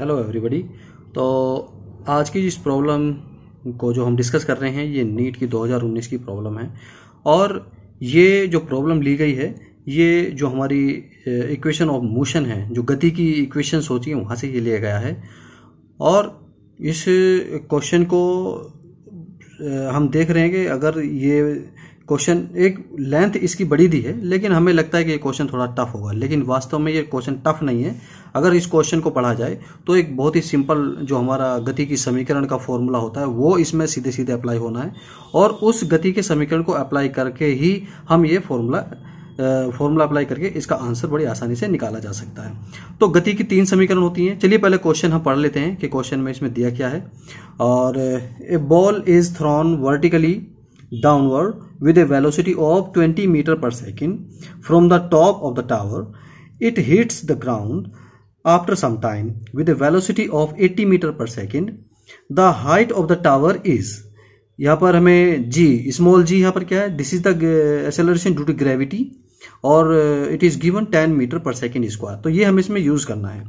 Hello everybody तो आज की इस प्रॉब्लम को जो हम डिस्कस कर रहे हैं ये नीट की 2019 की प्रॉब्लम है और ये जो प्रॉब्लम ली गई है ये जो हमारी इक्वेशन ऑफ मोशन है जो गति की इक्वेशन होती है वहाँ से ये लिया गया है और इस क्वेश्चन को हम देख रहे हैं कि अगर ये क्वेश्चन एक लेंथ इसकी बड़ी दी है लेकिन हमें लगता है कि ये क्वेश्चन थोड़ा टफ होगा लेकिन वास्तव में ये क्वेश्चन टफ नहीं है अगर इस क्वेश्चन को पढ़ा जाए तो एक बहुत ही सिंपल जो हमारा गति की समीकरण का फॉर्मूला होता है वो इसमें सीधे सीधे अप्लाई होना है और उस गति के समीकरण को अप्लाई करके ही हम ये फॉर्मूला फॉर्मूला अप्लाई करके इसका आंसर बड़ी आसानी से निकाला जा सकता है तो गति की तीन समीकरण होती हैं चलिए पहले क्वेश्चन हम पढ़ लेते हैं कि क्वेश्चन में इसमें दिया क्या है और a ball is thrown vertically downward with a velocity of 20 meter per second from the top of the tower. It hits the ground after some time with a velocity of 80 meter per second. The height of the tower is यहाँ पर हमें g small g यहाँ पर क्या है this is the acceleration due to gravity और it is given 10 metre per second square तो ये हमें इसमें यूज़ करना है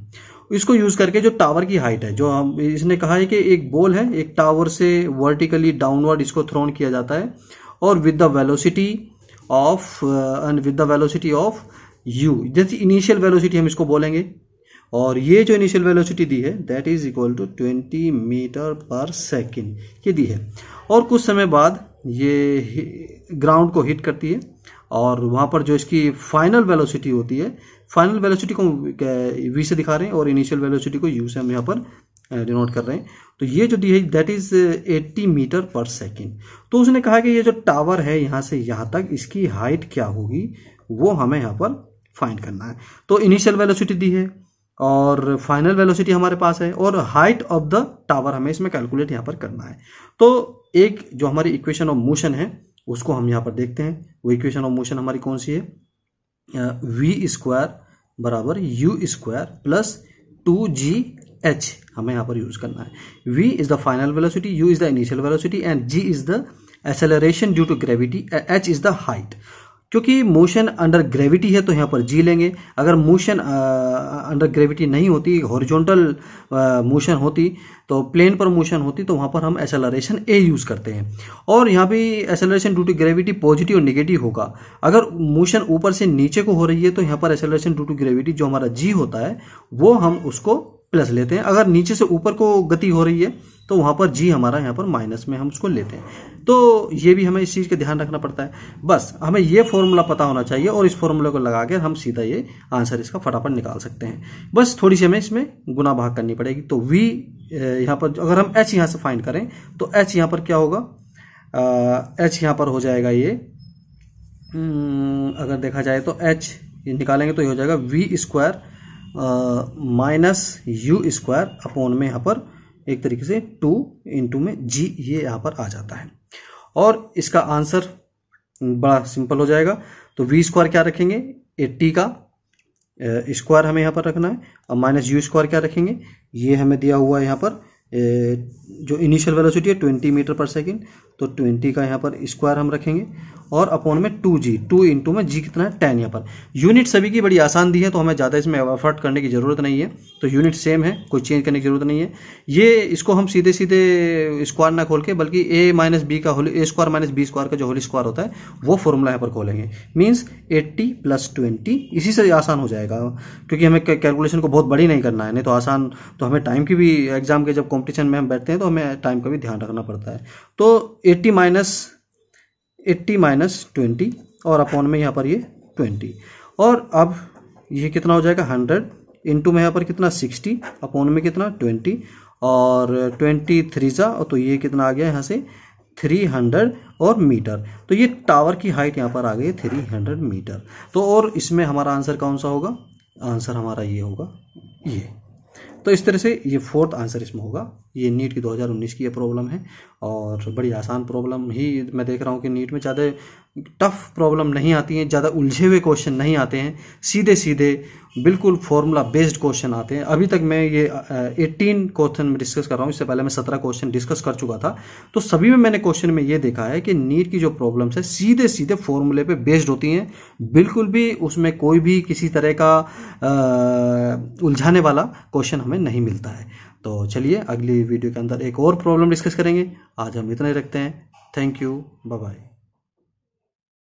इसको यूज करके जो टावर की हाइट है जो हम इसने कहा है कि एक बॉल है एक टावर से वर्टिकली डाउनवर्ड इसको थ्रोन किया जाता है और with the velocity of and with the velocity of U जैसे इनिशियल वेलोसिटी हम इसको बोलेंगे और ये जो इनिशियल वेलोसिटी दी है that is equal to twenty metre per second ये दी है और कुछ समय बाद ये ग्राउंड को हिट करती है और वहाँ पर जो इसकी फाइनल वेलोसिटी होती है फाइनल वेलोसिटी को वी से दिखा रहे हैं और इनिशियल वेलोसिटी को यू से हम यहाँ पर डिनोट कर रहे हैं तो ये जो दी है that is 80 metre per second तो उसने कहा कि ये जो टावर है यहाँ से यहाँ तक इसकी हाइट क्या होगी वो हमें यहाँ पर फाइंड करना है तो इनिशियल वेलोसिटी दी है और फाइनल वेलोसिटी हमारे पास है और हाइट ऑफ द टावर हमें इसमें कैलकुलेट यहाँ पर करना है तो एक जो हमारी इक्वेशन ऑफ मोशन है उसको हम यहाँ पर देखते हैं वो इक्वेशन ऑफ मोशन हमारी कौन सी है वी स्क्वायर बराबर U square plus two G H हमें यहाँ पर यूज करना है V is the final velocity U is the initial velocity and G is the acceleration due to gravity H is the height क्योंकि motion under gravity है तो यहाँ पर जी लेंगे अगर मोशन अंडर ग्रेविटी नहीं होती हॉरिजॉन्टल मोशन होती तो प्लेन पर मोशन होती तो वहाँ पर हम एसेलरेशन ए यूज़ करते हैं और यहाँ भी acceleration due to gravity positive और निगेटिव होगा अगर मोशन ऊपर से नीचे को हो रही है तो यहाँ पर एसेलरेशन ड्यू टू ग्रेविटी जो हमारा जी होता है वो हम उसको प्लस लेते हैं अगर नीचे से ऊपर को गति हो रही है तो वहां पर जी हमारा यहाँ पर माइनस में हम उसको लेते हैं तो ये भी हमें इस चीज़ का ध्यान रखना पड़ता है बस हमें ये फॉर्मूला पता होना चाहिए और इस फॉर्मूले को लगा के हम सीधा ये आंसर इसका फटाफट निकाल सकते हैं बस थोड़ी सी हमें इसमें गुना भाग करनी पड़ेगी तो वी यहाँ पर अगर हम एच यहाँ से फाइंड करें तो एच यहाँ पर क्या होगा एच यहाँ पर हो जाएगा ये हम्म, अगर देखा जाए तो एच निकालेंगे तो ये हो जाएगा V square minus U square upon में यहाँ पर एक तरीके से टू इंटू में जी ये यहाँ पर आ जाता है और इसका आंसर बड़ा सिंपल हो जाएगा तो वी स्क्वायर क्या रखेंगे एट्टी का स्क्वायर हमें यहाँ पर रखना है और माइनस यू स्क्वायर क्या रखेंगे ये हमें दिया हुआ है यहाँ पर जो इनिशियल वेलोसिटी है ट्वेंटी मीटर पर सेकेंड तो ट्वेंटी का यहाँ पर स्क्वायर हम रखेंगे और अपॉन में टू जी टू इंटू में जी कितना है टेन यहाँ पर यूनिट सभी की बड़ी आसान दी है तो हमें ज़्यादा इसमें एफर्ट करने की ज़रूरत नहीं है तो यूनिट सेम है कोई चेंज करने की ज़रूरत नहीं है ये इसको हम सीधे सीधे स्क्वायर ना खोल के बल्कि ए माइनस बी का होली A square minus B square का जो होली स्क्वायर होता है वो फॉर्मूला यहाँ पर खोलेंगे मीन्स एट्टी प्लस ट्वेंटी इसी से आसान हो जाएगा क्योंकि हमें कैलकुलेशन को बहुत बड़ी नहीं करना है नहीं तो आसान तो हमें टाइम की भी एग्जाम के जब कॉम्पिटिशन में हम बैठते हैं तो हमें टाइम का भी ध्यान रखना पड़ता है तो eighty minus eighty minus twenty और अपॉन में यहाँ पर ये ट्वेंटी और अब ये कितना हो जाएगा हंड्रेड इंटू में यहाँ पर कितना सिक्सटी अपॉन में कितना ट्वेंटी और ट्वेंटी थ्री सा तो ये कितना आ गया यहाँ से थ्री हंड्रेड और मीटर तो ये टावर की हाइट यहाँ पर आ गई थ्री हंड्रेड मीटर तो और इसमें हमारा आंसर कौन सा होगा आंसर हमारा ये होगा ये तो इस तरह से ये फोर्थ आंसर इसमें होगा ये नीट की 2019 की ये प्रॉब्लम है और बड़ी आसान प्रॉब्लम ही मैं देख रहा हूँ कि नीट में ज़्यादा टफ प्रॉब्लम नहीं आती हैं ज़्यादा उलझे हुए क्वेश्चन नहीं आते हैं सीधे सीधे बिल्कुल फॉर्मूला बेस्ड क्वेश्चन आते हैं अभी तक मैं ये एट्टीन क्वेश्चन में डिस्कस कर रहा हूँ इससे पहले मैं सत्रह क्वेश्चन डिस्कस कर चुका था तो सभी में मैंने क्वेश्चन में ये देखा है कि नीट की जो प्रॉब्लम्स है सीधे सीधे फॉर्मूले पे बेस्ड होती हैं बिल्कुल भी उसमें कोई भी किसी तरह का उलझाने वाला क्वेश्चन हमें नहीं मिलता है तो चलिए अगली वीडियो के अंदर एक और प्रॉब्लम डिस्कस करेंगे आज हम इतना ही रखते हैं थैंक यू बाय बाय